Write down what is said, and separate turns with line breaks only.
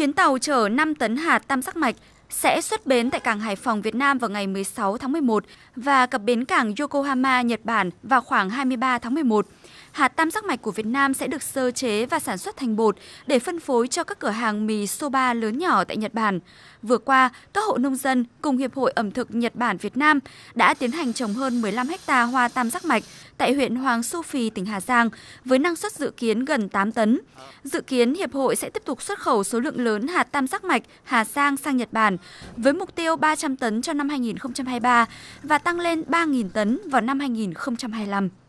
Chuyến tàu chở 5 tấn hạt tam sắc mạch sẽ xuất bến tại cảng Hải Phòng, Việt Nam vào ngày 16 tháng 11 và cập bến cảng Yokohama, Nhật Bản vào khoảng 23 tháng 11 hạt tam giác mạch của Việt Nam sẽ được sơ chế và sản xuất thành bột để phân phối cho các cửa hàng mì soba lớn nhỏ tại Nhật Bản. Vừa qua, các hộ nông dân cùng Hiệp hội ẩm thực Nhật Bản Việt Nam đã tiến hành trồng hơn 15 ha hoa tam giác mạch tại huyện Hoàng Su Phi, tỉnh Hà Giang với năng suất dự kiến gần 8 tấn. Dự kiến Hiệp hội sẽ tiếp tục xuất khẩu số lượng lớn hạt tam giác mạch Hà Giang sang Nhật Bản với mục tiêu 300 tấn cho năm 2023 và tăng lên 3.000 tấn vào năm 2025.